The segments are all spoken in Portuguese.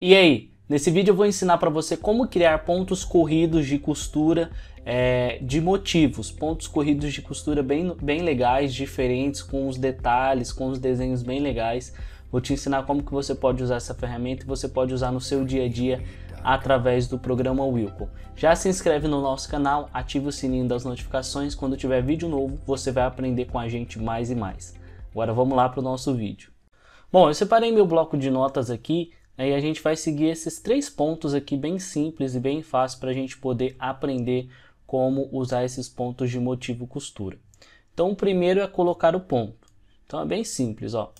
E aí, nesse vídeo eu vou ensinar para você como criar pontos corridos de costura é, de motivos, pontos corridos de costura bem, bem legais, diferentes, com os detalhes, com os desenhos bem legais. Vou te ensinar como que você pode usar essa ferramenta e você pode usar no seu dia a dia através do programa Wilco. Já se inscreve no nosso canal, ativa o sininho das notificações, quando tiver vídeo novo você vai aprender com a gente mais e mais. Agora vamos lá para o nosso vídeo. Bom, eu separei meu bloco de notas aqui Aí a gente vai seguir esses três pontos aqui bem simples e bem fácil para a gente poder aprender como usar esses pontos de motivo costura. Então o primeiro é colocar o ponto. Então é bem simples, ó.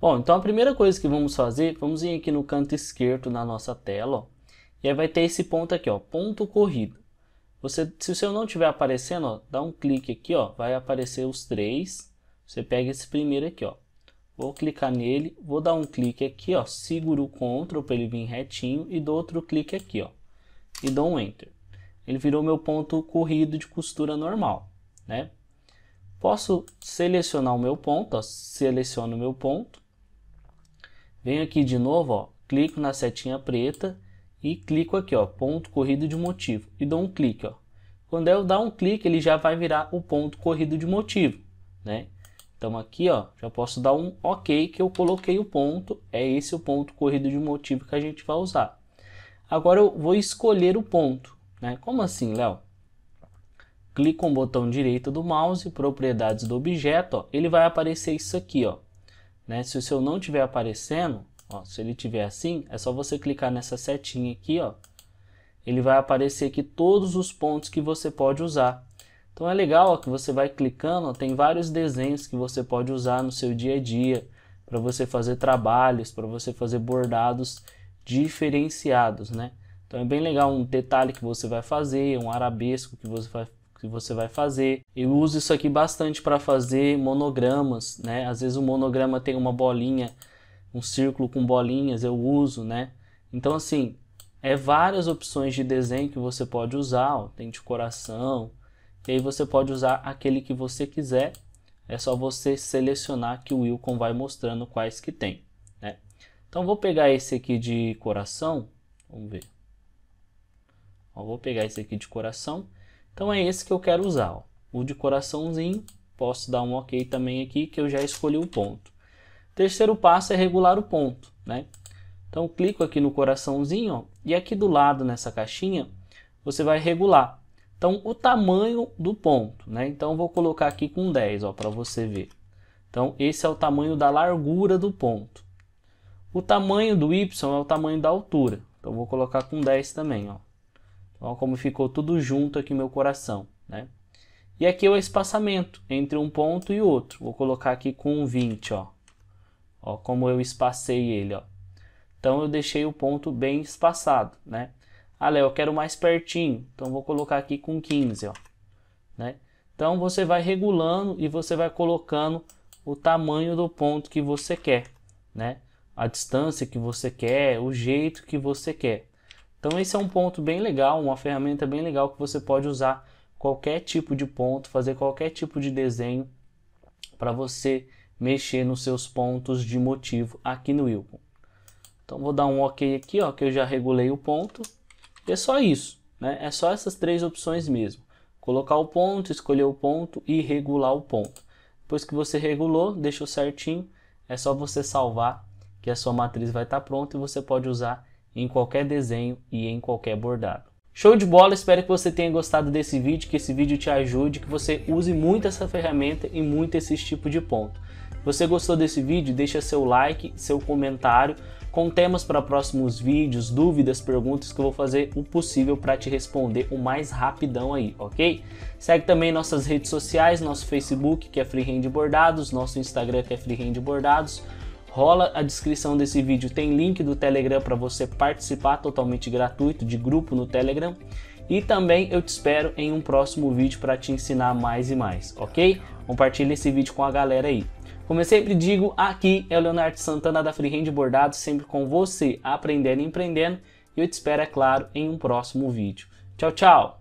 Bom, então a primeira coisa que vamos fazer, vamos ir aqui no canto esquerdo na nossa tela, ó, e aí vai ter esse ponto aqui, ó, ponto corrido. Você, se o seu não estiver aparecendo, ó, dá um clique aqui, ó, vai aparecer os três. Você pega esse primeiro aqui, ó, Vou clicar nele, vou dar um clique aqui, ó, seguro o Ctrl para ele vir retinho e dou outro clique aqui, ó, e dou um Enter. Ele virou meu ponto corrido de costura normal, né? Posso selecionar o meu ponto, ó, seleciono o meu ponto, venho aqui de novo, ó, clico na setinha preta e clico aqui, ó, ponto corrido de motivo e dou um clique, ó. Quando eu dar um clique, ele já vai virar o ponto corrido de motivo, né? Então aqui ó, já posso dar um OK que eu coloquei o ponto, é esse o ponto corrido de motivo que a gente vai usar. Agora eu vou escolher o ponto. Né? Como assim, Léo? Clico com o botão direito do mouse, propriedades do objeto, ó, ele vai aparecer isso aqui. Ó, né? Se o seu não estiver aparecendo, ó, se ele estiver assim, é só você clicar nessa setinha aqui, ó, ele vai aparecer aqui todos os pontos que você pode usar. Então é legal ó, que você vai clicando, ó, tem vários desenhos que você pode usar no seu dia a dia, para você fazer trabalhos, para você fazer bordados diferenciados, né? Então é bem legal um detalhe que você vai fazer, um arabesco que você vai, que você vai fazer. Eu uso isso aqui bastante para fazer monogramas, né? Às vezes o monograma tem uma bolinha, um círculo com bolinhas, eu uso, né? Então assim, é várias opções de desenho que você pode usar, ó. tem de coração, e aí você pode usar aquele que você quiser. É só você selecionar que o Wilcon vai mostrando quais que tem. Né? Então vou pegar esse aqui de coração. Vamos ver. Ó, vou pegar esse aqui de coração. Então é esse que eu quero usar. Ó. O de coraçãozinho. Posso dar um OK também aqui que eu já escolhi o ponto. Terceiro passo é regular o ponto. Né? Então clico aqui no coraçãozinho ó, e aqui do lado nessa caixinha você vai regular. Então, o tamanho do ponto, né? Então, vou colocar aqui com 10, ó, para você ver. Então, esse é o tamanho da largura do ponto. O tamanho do y é o tamanho da altura. Então, vou colocar com 10 também, ó. Então, como ficou tudo junto aqui meu coração, né? E aqui é o espaçamento entre um ponto e outro. Vou colocar aqui com 20, ó. Ó, como eu espacei ele, ó. Então, eu deixei o ponto bem espaçado, né? Ah, Léo, eu quero mais pertinho. Então vou colocar aqui com 15, ó. Né? Então você vai regulando e você vai colocando o tamanho do ponto que você quer, né? A distância que você quer, o jeito que você quer. Então esse é um ponto bem legal, uma ferramenta bem legal que você pode usar qualquer tipo de ponto, fazer qualquer tipo de desenho para você mexer nos seus pontos de motivo aqui no Wilcom. Então vou dar um OK aqui, ó, que eu já regulei o ponto. E é só isso, né? É só essas três opções mesmo. Colocar o ponto, escolher o ponto e regular o ponto. Depois que você regulou, deixou certinho, é só você salvar que a sua matriz vai estar tá pronta e você pode usar em qualquer desenho e em qualquer bordado. Show de bola, espero que você tenha gostado desse vídeo, que esse vídeo te ajude, que você use muito essa ferramenta e muito esse tipo de ponto. Você gostou desse vídeo? Deixa seu like, seu comentário com temas para próximos vídeos, dúvidas, perguntas que eu vou fazer o possível para te responder o mais rapidão aí, ok? Segue também nossas redes sociais, nosso Facebook que é Freehand Bordados, nosso Instagram que é Freehand Bordados. Rola a descrição desse vídeo, tem link do Telegram para você participar totalmente gratuito de grupo no Telegram. E também eu te espero em um próximo vídeo para te ensinar mais e mais, ok? Compartilha esse vídeo com a galera aí. Como eu sempre digo, aqui é o Leonardo Santana da Freehand Bordado, sempre com você, aprendendo e empreendendo. E eu te espero, é claro, em um próximo vídeo. Tchau, tchau!